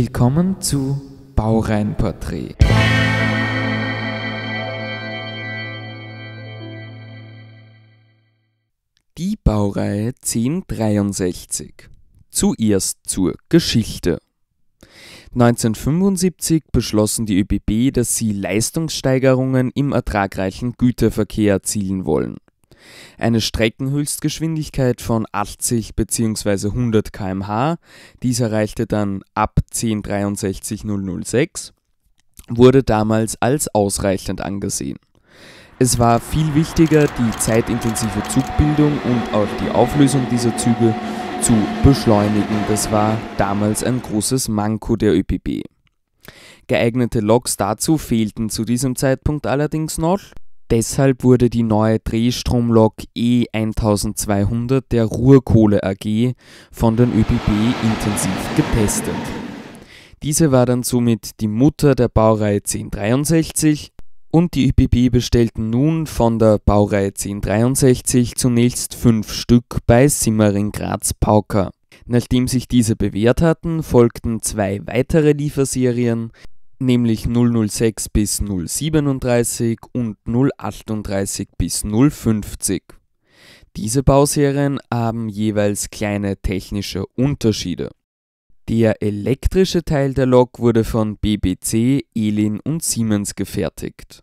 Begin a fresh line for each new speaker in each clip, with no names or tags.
Willkommen zu Baureihenporträt. Die Baureihe 1063. Zuerst zur Geschichte. 1975 beschlossen die ÖBB, dass sie Leistungssteigerungen im ertragreichen Güterverkehr erzielen wollen. Eine Streckenhöchstgeschwindigkeit von 80 bzw. 100 km/h, dies erreichte dann ab 1063006, wurde damals als ausreichend angesehen. Es war viel wichtiger, die zeitintensive Zugbildung und auch die Auflösung dieser Züge zu beschleunigen. Das war damals ein großes Manko der ÖPB. Geeignete Loks dazu fehlten zu diesem Zeitpunkt allerdings noch. Deshalb wurde die neue Drehstromlok E1200 der Ruhrkohle AG von den ÖBB intensiv getestet. Diese war dann somit die Mutter der Baureihe 1063 und die ÖBB bestellten nun von der Baureihe 1063 zunächst fünf Stück bei Simmering Graz Pauker. Nachdem sich diese bewährt hatten, folgten zwei weitere Lieferserien, nämlich 006 bis 037 und 038 bis 050. Diese Bauserien haben jeweils kleine technische Unterschiede. Der elektrische Teil der Lok wurde von BBC, Elin und Siemens gefertigt.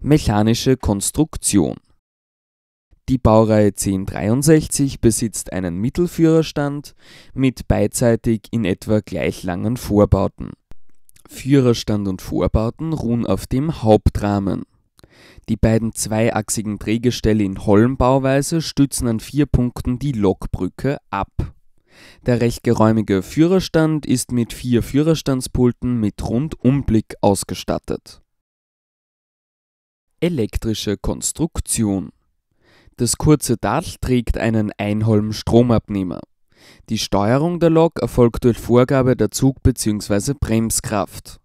Mechanische Konstruktion Die Baureihe 1063 besitzt einen Mittelführerstand mit beidseitig in etwa gleich langen Vorbauten. Führerstand und Vorbauten ruhen auf dem Hauptrahmen. Die beiden zweiachsigen Drehgestelle in Holmbauweise stützen an vier Punkten die Lokbrücke ab. Der recht geräumige Führerstand ist mit vier Führerstandspulten mit Rundumblick ausgestattet. Elektrische Konstruktion Das kurze Dach trägt einen Einholm-Stromabnehmer die Steuerung der Lok erfolgt durch Vorgabe der Zug bzw. Bremskraft.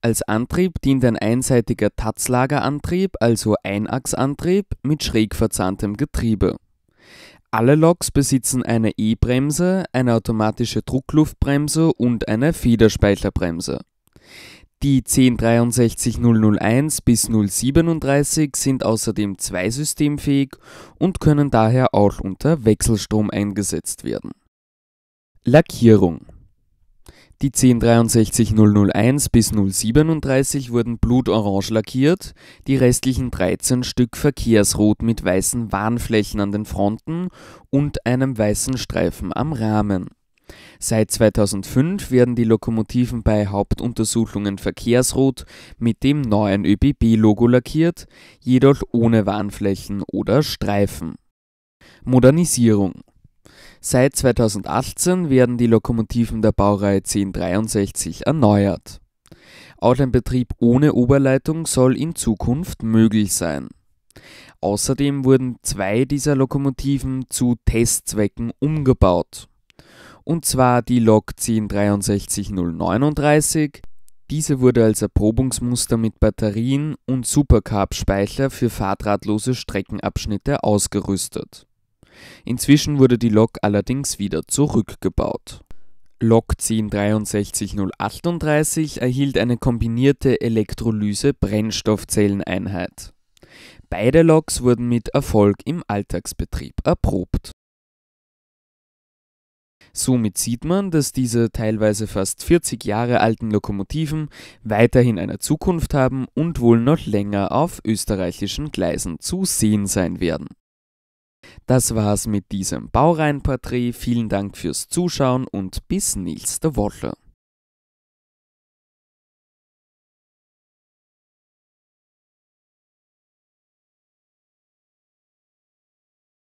Als Antrieb dient ein einseitiger Tatzlagerantrieb, also Einachsantrieb, mit schräg verzahntem Getriebe. Alle Loks besitzen eine E-Bremse, eine automatische Druckluftbremse und eine Federspeicherbremse. Die 1063 001 bis 037 sind außerdem zweisystemfähig und können daher auch unter Wechselstrom eingesetzt werden Lackierung. Die 1063 001 bis 037 wurden blutorange lackiert, die restlichen 13 Stück verkehrsrot mit weißen Warnflächen an den Fronten und einem weißen Streifen am Rahmen. Seit 2005 werden die Lokomotiven bei Hauptuntersuchungen verkehrsrot mit dem neuen ÖBB-Logo lackiert, jedoch ohne Warnflächen oder Streifen. Modernisierung Seit 2018 werden die Lokomotiven der Baureihe 1063 erneuert. Auch ein Betrieb ohne Oberleitung soll in Zukunft möglich sein. Außerdem wurden zwei dieser Lokomotiven zu Testzwecken umgebaut. Und zwar die Lok 1063039. Diese wurde als Erprobungsmuster mit Batterien und Supercarb-Speicher für fahrradlose Streckenabschnitte ausgerüstet. Inzwischen wurde die Lok allerdings wieder zurückgebaut. Lok 1063-038 erhielt eine kombinierte Elektrolyse-Brennstoffzelleneinheit. Beide Loks wurden mit Erfolg im Alltagsbetrieb erprobt. Somit sieht man, dass diese teilweise fast 40 Jahre alten Lokomotiven weiterhin eine Zukunft haben und wohl noch länger auf österreichischen Gleisen zu sehen sein werden. Das war's mit diesem Baureihenporträt. Vielen Dank fürs Zuschauen und bis nächste Woche.